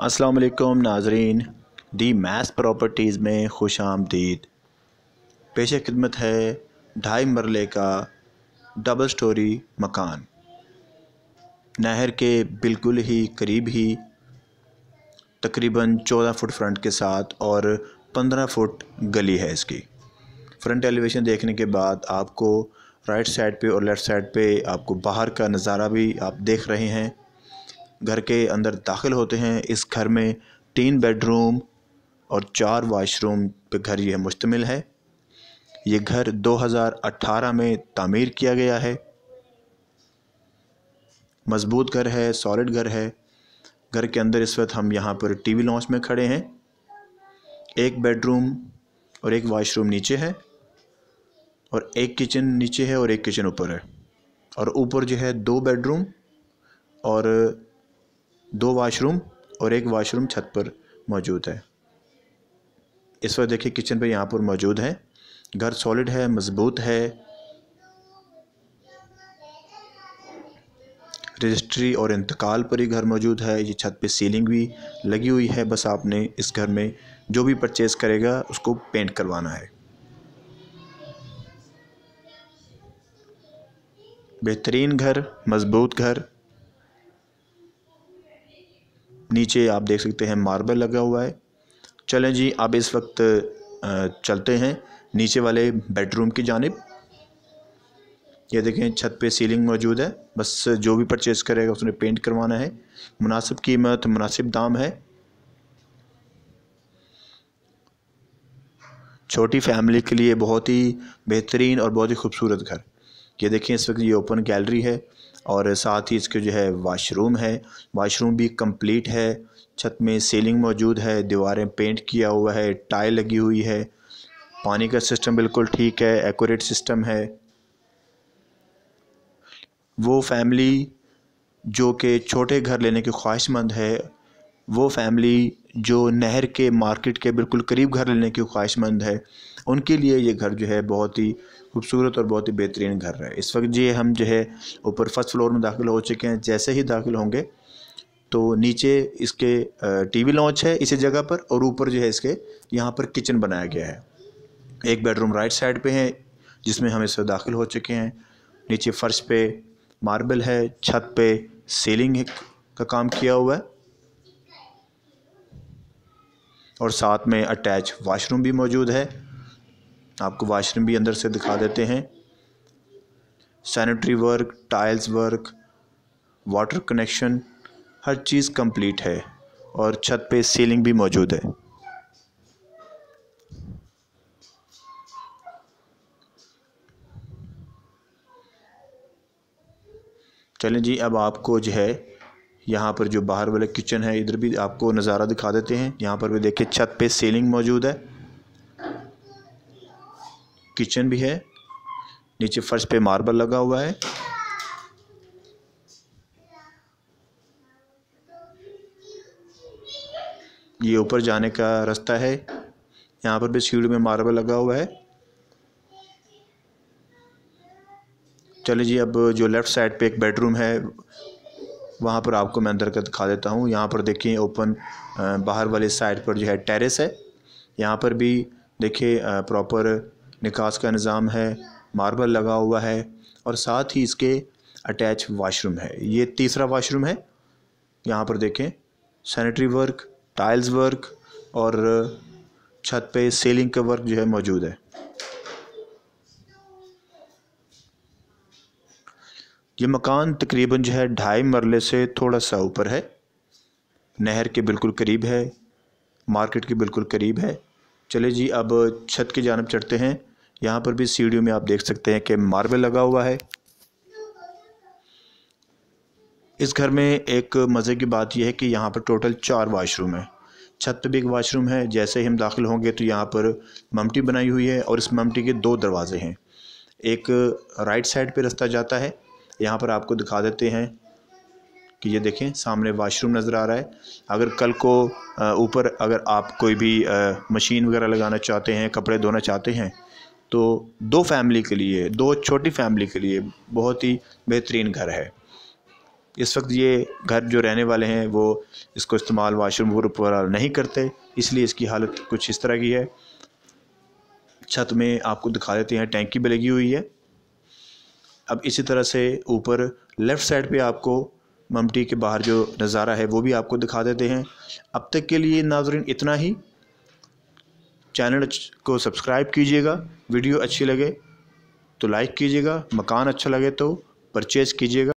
अस्सलाम वालेकुम नाजरीन दी मैस प्रॉपर्टीज़ में खुश आमदीद पेश खिदमत है ढाई मरले का डबल स्टोरी मकान नहर के बिल्कुल ही करीब ही तकरीबन चौदह फुट फ्रंट के साथ और पंद्रह फुट गली है इसकी फ्रंट एलिवेशन देखने के बाद आपको राइट साइड पे और लेफ़्ट साइड पे आपको बाहर का नज़ारा भी आप देख रहे हैं घर के अंदर दाखिल होते हैं इस घर में तीन बेडरूम और चार वाशरूम पे घर यह मुश्तमिल है ये घर 2018 में तामीर किया गया है मजबूत घर है सॉलिड घर है घर के अंदर इस वक्त हम यहाँ पर टीवी लॉन्च में खड़े हैं एक बेडरूम और एक वाशरूम नीचे है और एक किचन नीचे है और एक किचन ऊपर है और ऊपर जो है दो बेडरूम और दो वाशरूम और एक वाशरूम छत पर मौजूद है इस वक्त देखिए किचन पे यहाँ पर मौजूद है घर सॉलिड है मज़बूत है रजिस्ट्री और इंतकाल पर ही घर मौजूद है ये छत पे सीलिंग भी लगी हुई है बस आपने इस घर में जो भी परचेज़ करेगा उसको पेंट करवाना है बेहतरीन घर मज़बूत घर नीचे आप देख सकते हैं मार्बल लगा हुआ है चलें जी अब इस वक्त चलते हैं नीचे वाले बेडरूम की जानब ये देखें छत पे सीलिंग मौजूद है बस जो भी परचेज़ करेगा उसने पेंट करवाना है मुनासिब कीमत मुनासिब दाम है छोटी फैमिली के लिए बहुत ही बेहतरीन और बहुत ही खूबसूरत घर ये देखें इस वक्त ये ओपन गैलरी है और साथ ही इसके जो है वाशरूम है वाशरूम भी कंप्लीट है छत में सीलिंग मौजूद है दीवारें पेंट किया हुआ है टाइल लगी हुई है पानी का सिस्टम बिल्कुल ठीक है एक्यूरेट सिस्टम है वो फैमिली जो कि छोटे घर लेने की ख्वाहिशमंद है वो फैमिली जो नहर के मार्केट के बिल्कुल करीब घर लेने की ख्वाहिशमंद है उनके लिए ये घर जो है बहुत ही खूबसूरत और बहुत ही बेहतरीन घर है इस वक्त ये हम जो है ऊपर फर्स्ट फ्लोर में दाखिल हो चुके हैं जैसे ही दाखिल होंगे तो नीचे इसके टीवी लॉन्च है इसी जगह पर और ऊपर जो है इसके यहाँ पर किचन बनाया गया है एक बेडरूम राइट साइड पे है जिसमें हम इस वक्त दाखिल हो चुके हैं नीचे फ़र्श पे मार्बल है छत पे सीलिंग का काम किया हुआ है और साथ में अटैच वाशरूम भी मौजूद है आपको वाशरूम भी अंदर से दिखा देते हैं sanitary work tiles work water connection हर चीज़ कंप्लीट है और छत पे सीलिंग भी मौजूद है चलें जी अब आपको जो है यहाँ पर जो बाहर वाले किचन है इधर भी आपको नज़ारा दिखा देते हैं यहाँ पर भी देखिए छत पे सीलिंग मौजूद है किचन भी है नीचे फर्श पे मार्बल लगा हुआ है ये ऊपर जाने का रास्ता है यहाँ पर भी सीढ़ी में मार्बल लगा हुआ है चलिए जी अब जो लेफ़्ट साइड पे एक बेडरूम है वहाँ पर आपको मैं अंदर का दिखा देता हूँ यहाँ पर देखिए ओपन बाहर वाले साइड पर जो है टेरेस है यहाँ पर भी देखिए प्रॉपर निकास का निज़ाम है मार्बल लगा हुआ है और साथ ही इसके अटैच वाशरूम है ये तीसरा वाशरूम है यहाँ पर देखें सैनिटरी वर्क टाइल्स वर्क और छत पे सीलिंग का वर्क जो है मौजूद है ये मकान तकरीबन जो है ढाई मरले से थोड़ा सा ऊपर है नहर के बिल्कुल करीब है मार्केट के बिल्कुल करीब है चले जी अब छत की जानब चढ़ते हैं यहाँ पर भी सीढ़ियों में आप देख सकते हैं कि मार्बल लगा हुआ है इस घर में एक मज़े की बात यह है कि यहाँ पर टोटल चार वाशरूम है छत पर भी एक वाशरूम है जैसे ही हम दाखिल होंगे तो यहाँ पर ममटी बनाई हुई है और इस ममटी के दो दरवाज़े हैं एक राइट साइड पर रास्ता जाता है यहाँ पर आपको दिखा देते हैं कि ये देखें सामने वाशरूम नज़र आ रहा है अगर कल को ऊपर अगर आप कोई भी मशीन वगैरह लगाना चाहते हैं कपड़े धोना चाहते हैं तो दो फैमिली के लिए दो छोटी फैमिली के लिए बहुत ही बेहतरीन घर है इस वक्त ये घर जो रहने वाले हैं वो इसको इस्तेमाल वाशरूम वगैरह नहीं करते इसलिए इसकी हालत कुछ इस तरह की है छत में आपको दिखा देते हैं टैंकी भी लगी हुई है अब इसी तरह से ऊपर लेफ़्ट साइड पे आपको ममटी के बाहर जो नज़ारा है वो भी आपको दिखा देते हैं अब तक के लिए नाजरीन इतना ही चैनल को सब्सक्राइब कीजिएगा वीडियो अच्छी लगे तो लाइक कीजिएगा मकान अच्छा लगे तो परचेज़ कीजिएगा